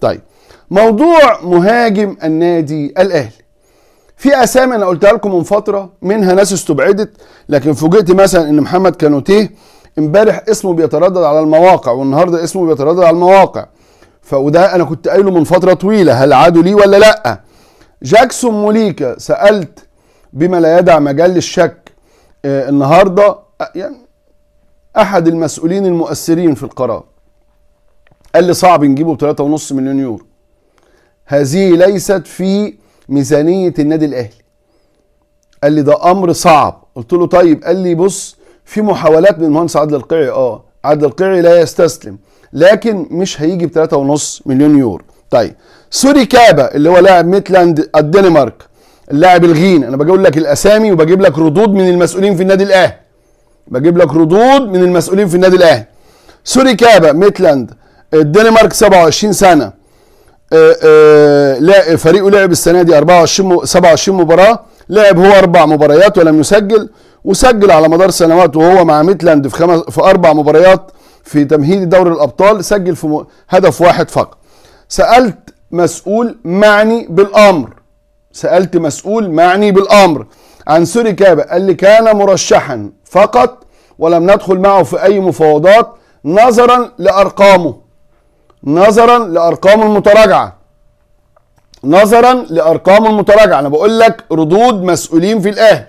طيب موضوع مهاجم النادي الاهلي في اسامي انا قلتها لكم من فتره منها ناس استبعدت لكن فوجئت مثلا ان محمد كانوتيه امبارح اسمه بيتردد على المواقع والنهارده اسمه بيتردد على المواقع فوده انا كنت قايله من فتره طويله هل عادوا ليه ولا لا جاكسون موليكا سالت بما لا يدع مجال للشك آه، النهارده آه، يعني احد المسؤولين المؤثرين في القرار قال لي صعب نجيبه ب 3.5 مليون يورو هذه ليست في ميزانيه النادي الاهلي قال لي ده امر صعب قلت له طيب قال لي بص في محاولات من المهندس عادل القيعي اه عادل القيعي لا يستسلم لكن مش هيجي ب 3.5 مليون يورو طيب سوري كابا اللي هو لاعب ميتلاند الدنمارك اللاعب الغين انا بقول لك الاسامي وبجيب لك ردود من المسؤولين في النادي الاهلي بجيب لك ردود من المسؤولين في النادي الاهلي سوري كابا ميتلاند الدنمارك 27 سنه آه، آه، لا فريقه لعب السنه دي 24 27 مباراه لعب هو اربع مباريات ولم يسجل وسجل على مدار سنوات وهو مع ميتلاند في خمس في اربع مباريات في تمهيد دوري الابطال سجل في هدف واحد فقط. سالت مسؤول معني بالامر سالت مسؤول معني بالامر عن سوري كابا قال لي كان مرشحا فقط ولم ندخل معه في اي مفاوضات نظرا لارقامه نظرا لارقام المتراجعه نظرا لارقام المتراجعه انا بقول لك ردود مسؤولين في الاهلي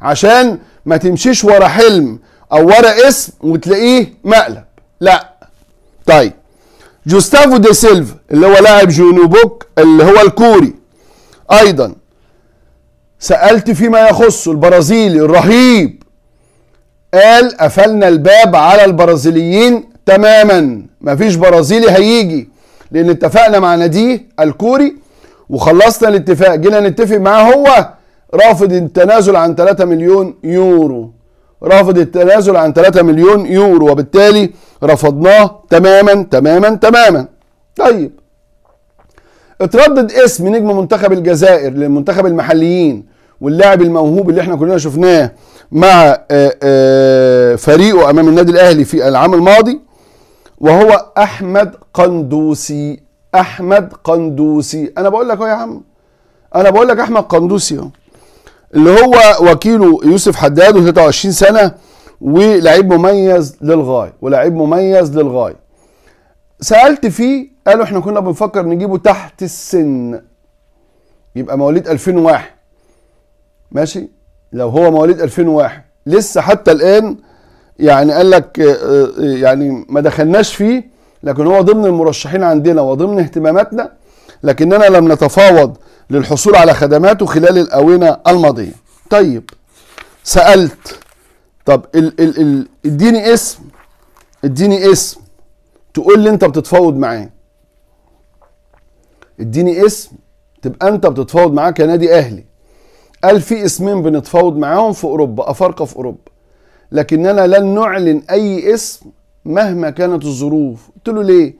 عشان ما تمشيش ورا حلم او ورا اسم وتلاقيه مقلب لا طيب جوستافو دي سيلفا اللي هو لاعب جونوبوك اللي هو الكوري ايضا سالت فيما يخص البرازيلي الرهيب قال قفلنا الباب على البرازيليين تماما مفيش برازيلي هيجي لان اتفقنا مع ناديه الكوري وخلصنا الاتفاق جينا نتفق معاه هو رافض التنازل عن 3 مليون يورو رافض التنازل عن 3 مليون يورو وبالتالي رفضناه تماما تماما تماما طيب اتردد اسم نجم منتخب الجزائر للمنتخب المحليين واللاعب الموهوب اللي احنا كلنا شفناه مع آه، آه، فريقه امام النادي الاهلي في العام الماضي وهو احمد قندوسي احمد قندوسي انا بقول لك اهو يا عم انا بقول لك احمد قندوسي اهو اللي هو وكيله يوسف حداد و23 سنه ولعيب مميز للغايه ولعيب مميز للغايه سالت فيه قالوا احنا كنا بنفكر نجيبه تحت السن يبقى مواليد 2001 ماشي لو هو مواليد 2001 لسه حتى الان يعني قال لك آه، آه، يعني ما دخلناش فيه لكن هو ضمن المرشحين عندنا وضمن اهتماماتنا لكننا لم نتفاوض للحصول على خدماته خلال الآونة الماضية طيب سألت طب ال ال ال اديني اسم اديني اسم تقول لي انت بتتفاوض معاه اديني اسم تبقى انت بتتفاوض معاه كنادي اهلي قال في اسمين بنتفاوض معاهم في اوروبا افارقه في اوروبا لكننا لن نعلن أي اسم مهما كانت الظروف قلت له ليه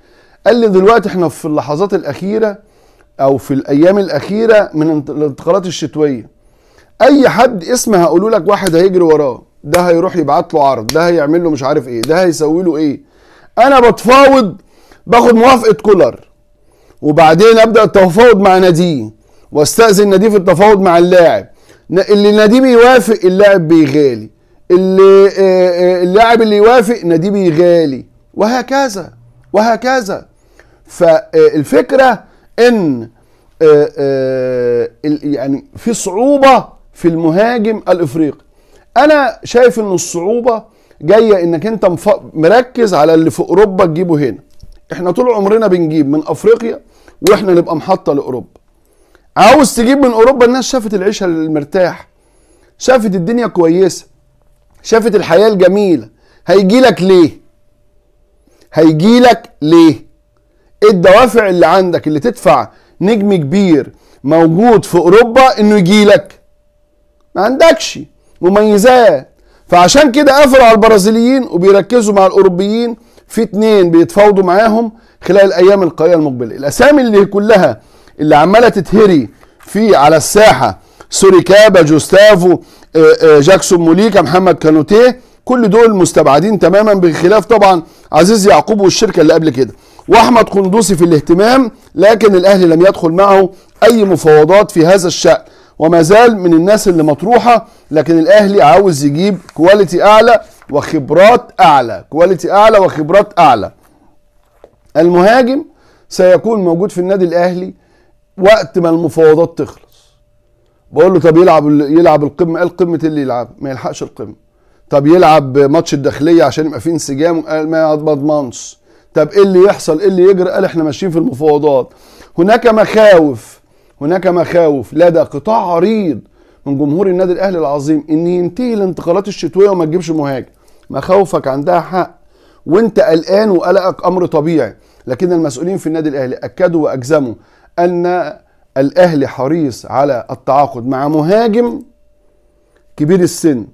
قال لي دلوقتي احنا في اللحظات الأخيرة أو في الأيام الأخيرة من الانتقالات الشتوية أي حد اسم هقوله لك واحد هيجري وراه ده هيروح يبعت له عرض ده هيعمل له مش عارف ايه ده هيسوي له ايه انا بتفاوض باخد موافقه كولر وبعدين ابدا التفاوض مع ناديه واستاذن ناديه في التفاوض مع اللاعب اللي ناديه بيوافق اللاعب بيغالي اللي آه، آه، اللاعب اللي يوافق ناديه غالي وهكذا وهكذا فالفكره ان آه، يعني في صعوبه في المهاجم الافريقي انا شايف ان الصعوبه جايه انك انت مركز على اللي في اوروبا تجيبه هنا احنا طول عمرنا بنجيب من افريقيا واحنا نبقى محطه لاوروبا عاوز تجيب من اوروبا الناس شافت العيشه المرتاح شافت الدنيا كويسه شافت الحياه الجميله هيجي لك ليه هيجي لك ليه ايه الدوافع اللي عندك اللي تدفع نجم كبير موجود في اوروبا انه يجي لك ما عندكش مميزات فعشان كده قفلوا على البرازيليين وبيركزوا مع الاوروبيين في اتنين بيتفاوضوا معاهم خلال الايام القليله المقبله الاسامي اللي كلها اللي عماله تتهري في على الساحه سوريكابا جوستافو آه، آه، جاكسون موليكا محمد كانوتيه كل دول مستبعدين تماما بخلاف طبعا عزيز يعقوب والشركه اللي قبل كده واحمد قندوسي في الاهتمام لكن الاهلي لم يدخل معه اي مفاوضات في هذا الشان وما زال من الناس اللي مطروحه لكن الاهلي عاوز يجيب كواليتي اعلى وخبرات اعلى كواليتي اعلى وخبرات اعلى المهاجم سيكون موجود في النادي الاهلي وقت ما المفاوضات تخلص بقول له طب يلعب يلعب القمه قال قمه اللي يلعب ما يلحقش القمه طب يلعب ماتش الداخليه عشان يبقى فيه انسجام قال ما بضمنش طب ايه اللي يحصل ايه اللي يجري قال احنا ماشيين في المفاوضات هناك مخاوف هناك مخاوف لدى قطاع عريض من جمهور النادي الاهلي العظيم ان ينتهي الانتقالات الشتويه وما تجيبش مهاجم مخاوفك عندها حق وانت قلقان وقلقك امر طبيعي لكن المسؤولين في النادي الاهلي اكدوا واجزموا ان الاهلي حريص على التعاقد مع مهاجم كبير السن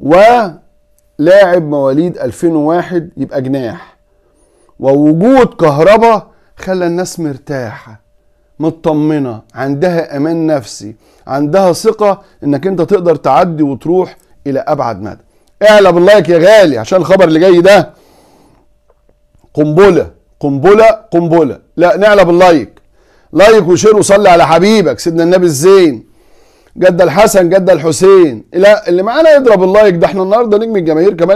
ولاعب مواليد 2001 يبقى جناح ووجود كهربا خلى الناس مرتاحه مطمنه عندها امان نفسي عندها ثقه انك انت تقدر تعدي وتروح الى ابعد مدى اعلى باللايك يا غالي عشان الخبر اللي جاي ده قنبله قنبله قنبله لا نعلى باللايك لايك وشير وصلي على حبيبك سيدنا النبي الزين جد الحسن جد الحسين لا اللي معانا يضرب اللايك ده احنا النهارده نجم الجماهير كمان